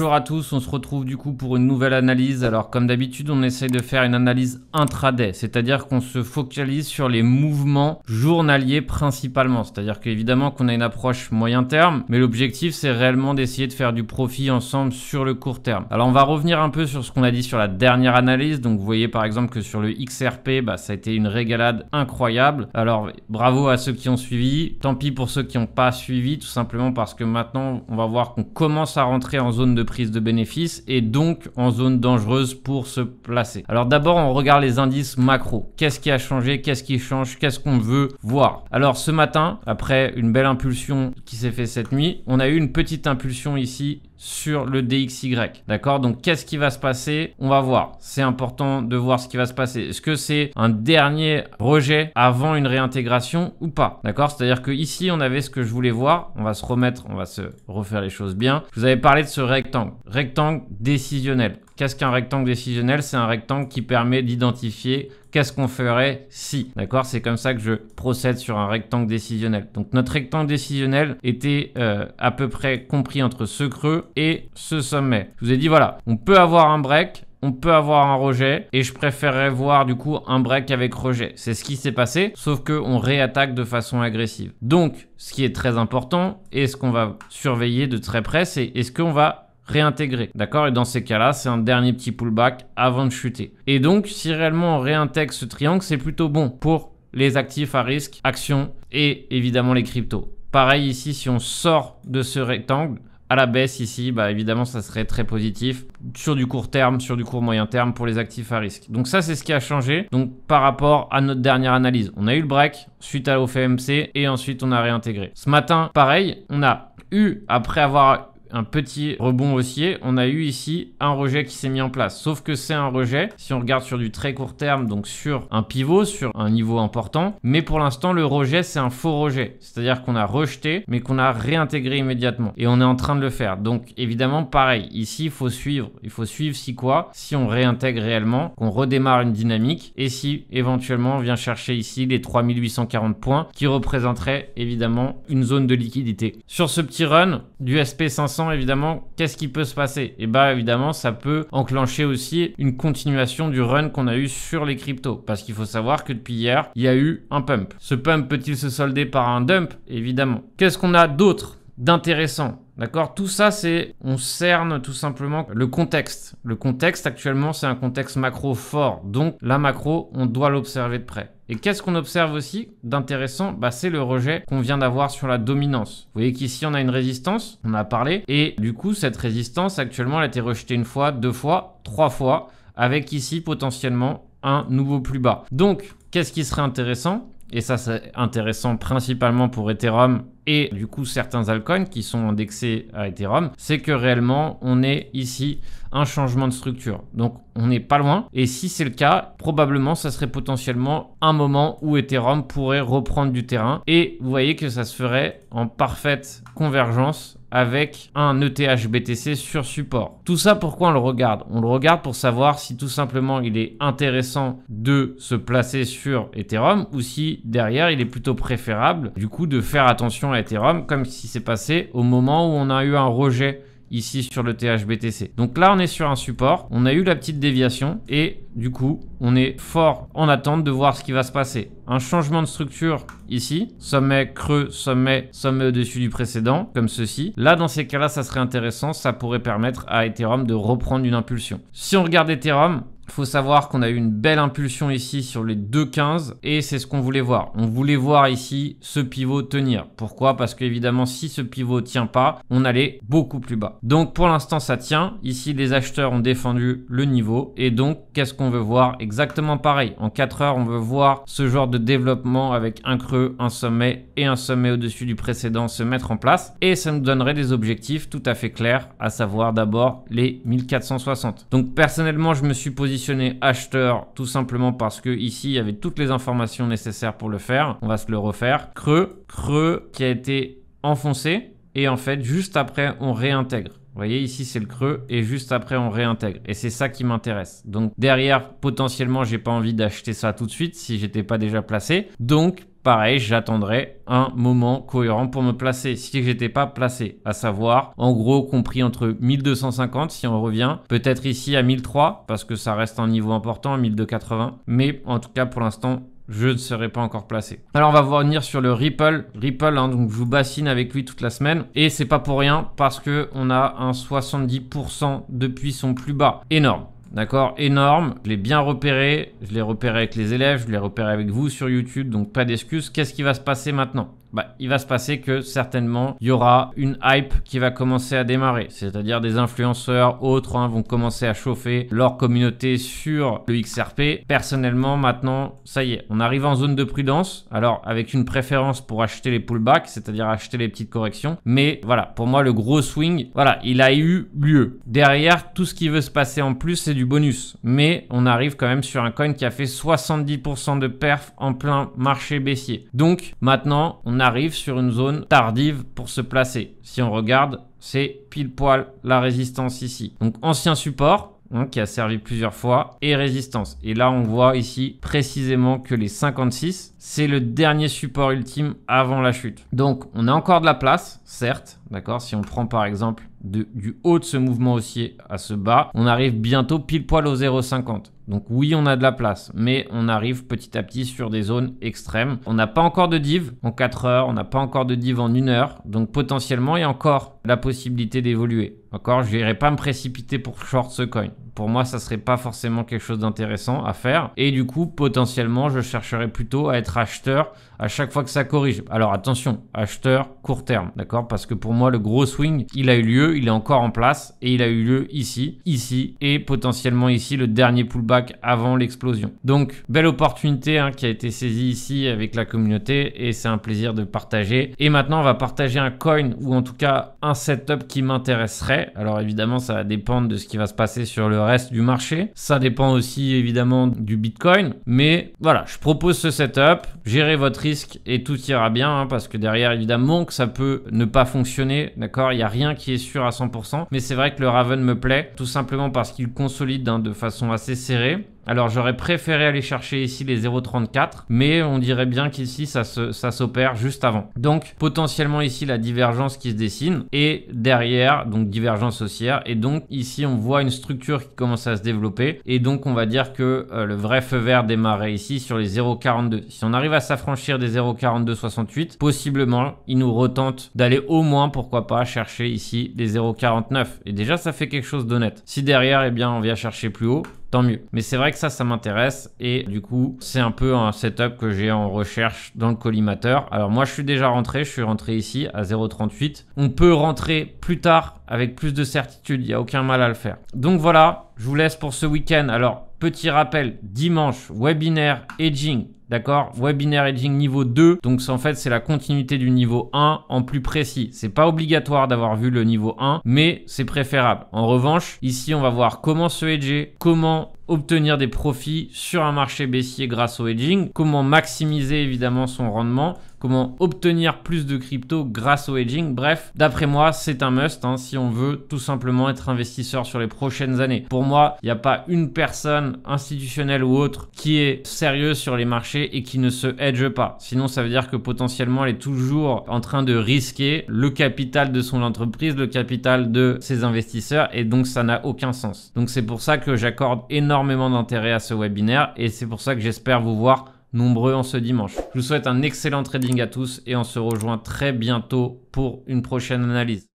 Bonjour à tous, on se retrouve du coup pour une nouvelle analyse. Alors comme d'habitude, on essaye de faire une analyse intraday, c'est-à-dire qu'on se focalise sur les mouvements journaliers principalement. C'est-à-dire qu'évidemment qu'on a une approche moyen terme, mais l'objectif c'est réellement d'essayer de faire du profit ensemble sur le court terme. Alors on va revenir un peu sur ce qu'on a dit sur la dernière analyse. Donc vous voyez par exemple que sur le XRP, bah, ça a été une régalade incroyable. Alors bravo à ceux qui ont suivi, tant pis pour ceux qui n'ont pas suivi, tout simplement parce que maintenant on va voir qu'on commence à rentrer en zone de prise de bénéfices et donc en zone dangereuse pour se placer. Alors d'abord, on regarde les indices macro. Qu'est-ce qui a changé Qu'est-ce qui change Qu'est-ce qu'on veut voir Alors ce matin, après une belle impulsion qui s'est faite cette nuit, on a eu une petite impulsion ici sur le DXY. D'accord Donc qu'est-ce qui va se passer On va voir. C'est important de voir ce qui va se passer. Est-ce que c'est un dernier rejet avant une réintégration ou pas D'accord C'est-à-dire que ici on avait ce que je voulais voir. On va se remettre, on va se refaire les choses bien. Je vous avais parlé de ce rectangle. Rectangle décisionnel. Qu'est-ce qu'un rectangle décisionnel C'est un rectangle qui permet d'identifier qu'est-ce qu'on ferait si. D'accord C'est comme ça que je procède sur un rectangle décisionnel. Donc notre rectangle décisionnel était euh, à peu près compris entre ce creux et ce sommet. Je vous ai dit, voilà, on peut avoir un break, on peut avoir un rejet et je préférerais voir du coup un break avec rejet. C'est ce qui s'est passé, sauf qu'on réattaque de façon agressive. Donc, ce qui est très important et ce qu'on va surveiller de très près, c'est est-ce qu'on va réintégrer. D'accord Et dans ces cas-là, c'est un dernier petit pullback avant de chuter. Et donc, si réellement on réintègre ce triangle, c'est plutôt bon pour les actifs à risque, actions et évidemment les cryptos. Pareil ici, si on sort de ce rectangle, à la baisse ici, bah évidemment, ça serait très positif sur du court terme, sur du court moyen terme pour les actifs à risque. Donc ça, c'est ce qui a changé. Donc par rapport à notre dernière analyse, on a eu le break suite à l'OFMC et ensuite on a réintégré. Ce matin, pareil, on a eu, après avoir un petit rebond haussier, on a eu ici un rejet qui s'est mis en place. Sauf que c'est un rejet, si on regarde sur du très court terme, donc sur un pivot, sur un niveau important. Mais pour l'instant, le rejet, c'est un faux rejet. C'est-à-dire qu'on a rejeté, mais qu'on a réintégré immédiatement. Et on est en train de le faire. Donc évidemment, pareil, ici, il faut suivre. Il faut suivre si quoi Si on réintègre réellement, qu'on redémarre une dynamique. Et si éventuellement, on vient chercher ici les 3840 points, qui représenteraient évidemment une zone de liquidité. Sur ce petit run du SP500, évidemment, qu'est-ce qui peut se passer Et eh bah ben, évidemment, ça peut enclencher aussi une continuation du run qu'on a eu sur les cryptos. Parce qu'il faut savoir que depuis hier, il y a eu un pump. Ce pump peut-il se solder par un dump Évidemment. Qu'est-ce qu'on a d'autre d'intéressant. D'accord Tout ça, c'est. On cerne tout simplement le contexte. Le contexte, actuellement, c'est un contexte macro fort. Donc, la macro, on doit l'observer de près. Et qu'est-ce qu'on observe aussi d'intéressant bah, C'est le rejet qu'on vient d'avoir sur la dominance. Vous voyez qu'ici, on a une résistance, on a parlé. Et du coup, cette résistance, actuellement, elle a été rejetée une fois, deux fois, trois fois. Avec ici, potentiellement, un nouveau plus bas. Donc, qu'est-ce qui serait intéressant Et ça, c'est intéressant principalement pour Ethereum et du coup certains altcoins qui sont indexés à Ethereum, c'est que réellement on est ici un changement de structure. Donc on n'est pas loin. Et si c'est le cas, probablement ça serait potentiellement un moment où Ethereum pourrait reprendre du terrain. Et vous voyez que ça se ferait en parfaite convergence avec un ETH BTC sur support. Tout ça, pourquoi on le regarde On le regarde pour savoir si tout simplement il est intéressant de se placer sur Ethereum ou si derrière il est plutôt préférable du coup de faire attention à Ethereum comme si c'est passé au moment où on a eu un rejet ici sur le THBTC. Donc là, on est sur un support, on a eu la petite déviation et du coup, on est fort en attente de voir ce qui va se passer. Un changement de structure ici, sommet creux, sommet, sommet au-dessus du précédent, comme ceci. Là, dans ces cas-là, ça serait intéressant, ça pourrait permettre à Ethereum de reprendre une impulsion. Si on regarde Ethereum, faut savoir qu'on a eu une belle impulsion ici sur les 2,15 et c'est ce qu'on voulait voir. On voulait voir ici ce pivot tenir. Pourquoi Parce que évidemment, si ce pivot tient pas, on allait beaucoup plus bas. Donc pour l'instant, ça tient. Ici, les acheteurs ont défendu le niveau et donc, qu'est-ce qu'on veut voir Exactement pareil. En 4 heures, on veut voir ce genre de développement avec un creux, un sommet et un sommet au-dessus du précédent se mettre en place et ça nous donnerait des objectifs tout à fait clairs, à savoir d'abord les 1460. Donc personnellement, je me suis positionné acheteur tout simplement parce que ici il y avait toutes les informations nécessaires pour le faire. On va se le refaire. Creux, creux qui a été enfoncé et en fait juste après on réintègre. Vous voyez ici c'est le creux et juste après on réintègre et c'est ça qui m'intéresse. Donc derrière potentiellement j'ai pas envie d'acheter ça tout de suite si j'étais pas déjà placé. Donc pareil, j'attendrai un moment cohérent pour me placer si j'étais pas placé, à savoir en gros compris entre 1250 si on revient, peut-être ici à 1003 parce que ça reste un niveau important, 1280, mais en tout cas pour l'instant je ne serai pas encore placé. Alors on va revenir sur le Ripple. Ripple, hein, donc je vous bassine avec lui toute la semaine. Et c'est pas pour rien parce que on a un 70% depuis son plus bas. Énorme. D'accord Énorme. Je l'ai bien repéré. Je l'ai repéré avec les élèves. Je l'ai repéré avec vous sur YouTube. Donc pas d'excuses. Qu'est-ce qui va se passer maintenant bah, il va se passer que certainement il y aura une hype qui va commencer à démarrer. C'est-à-dire des influenceurs, autres hein, vont commencer à chauffer leur communauté sur le XRP. Personnellement, maintenant, ça y est, on arrive en zone de prudence. Alors, avec une préférence pour acheter les pullbacks, c'est-à-dire acheter les petites corrections. Mais voilà, pour moi, le gros swing, voilà, il a eu lieu. Derrière, tout ce qui veut se passer en plus, c'est du bonus. Mais on arrive quand même sur un coin qui a fait 70% de perf en plein marché baissier. Donc, maintenant, on arrive sur une zone tardive pour se placer. Si on regarde, c'est pile poil la résistance ici. Donc ancien support, hein, qui a servi plusieurs fois, et résistance. Et là, on voit ici précisément que les 56, c'est le dernier support ultime avant la chute. Donc, on a encore de la place, certes, d'accord Si on prend par exemple du haut de ce mouvement haussier à ce bas, on arrive bientôt pile poil au 0,50. Donc oui, on a de la place, mais on arrive petit à petit sur des zones extrêmes. On n'a pas encore de div en 4 heures, on n'a pas encore de div en 1 heure, donc potentiellement il y a encore la possibilité d'évoluer. D'accord Je n'irai pas me précipiter pour short ce coin. Pour moi, ça ne serait pas forcément quelque chose d'intéressant à faire. Et du coup, potentiellement, je chercherai plutôt à être acheteur à chaque fois que ça corrige. Alors attention, acheteur court terme, d'accord Parce que pour moi, le gros swing, il a eu lieu, il est encore en place et il a eu lieu ici, ici et potentiellement ici, le dernier pullback avant l'explosion. Donc, belle opportunité hein, qui a été saisie ici avec la communauté et c'est un plaisir de partager. Et maintenant, on va partager un coin ou en tout cas un setup qui m'intéresserait alors évidemment, ça va dépendre de ce qui va se passer sur le reste du marché. Ça dépend aussi évidemment du Bitcoin. Mais voilà, je propose ce setup. Gérez votre risque et tout ira bien. Hein, parce que derrière, évidemment, que ça peut ne pas fonctionner. D'accord Il n'y a rien qui est sûr à 100%. Mais c'est vrai que le Raven me plaît. Tout simplement parce qu'il consolide hein, de façon assez serrée. Alors j'aurais préféré aller chercher ici les 0,34, mais on dirait bien qu'ici ça s'opère juste avant. Donc potentiellement ici la divergence qui se dessine et derrière donc divergence haussière et donc ici on voit une structure qui commence à se développer et donc on va dire que euh, le vrai feu vert démarrait ici sur les 0,42. Si on arrive à s'affranchir des 0,4268, possiblement il nous retente d'aller au moins pourquoi pas chercher ici les 0,49 et déjà ça fait quelque chose d'honnête. Si derrière eh bien on vient chercher plus haut, tant mieux. Mais c'est vrai que ça, ça m'intéresse et du coup, c'est un peu un setup que j'ai en recherche dans le collimateur. Alors moi, je suis déjà rentré, je suis rentré ici à 0,38. On peut rentrer plus tard avec plus de certitude, il n'y a aucun mal à le faire. Donc voilà, je vous laisse pour ce week-end. Alors, Petit rappel, dimanche, webinaire Edging, d'accord Webinaire Edging niveau 2, donc en fait c'est la continuité du niveau 1 en plus précis. C'est pas obligatoire d'avoir vu le niveau 1, mais c'est préférable. En revanche, ici on va voir comment se hedger, comment obtenir des profits sur un marché baissier grâce au hedging, comment maximiser évidemment son rendement comment obtenir plus de crypto grâce au hedging. Bref, d'après moi, c'est un must hein, si on veut tout simplement être investisseur sur les prochaines années. Pour moi, il n'y a pas une personne institutionnelle ou autre qui est sérieuse sur les marchés et qui ne se hedge pas. Sinon, ça veut dire que potentiellement, elle est toujours en train de risquer le capital de son entreprise, le capital de ses investisseurs et donc ça n'a aucun sens. Donc c'est pour ça que j'accorde énormément d'intérêt à ce webinaire et c'est pour ça que j'espère vous voir nombreux en ce dimanche. Je vous souhaite un excellent trading à tous et on se rejoint très bientôt pour une prochaine analyse.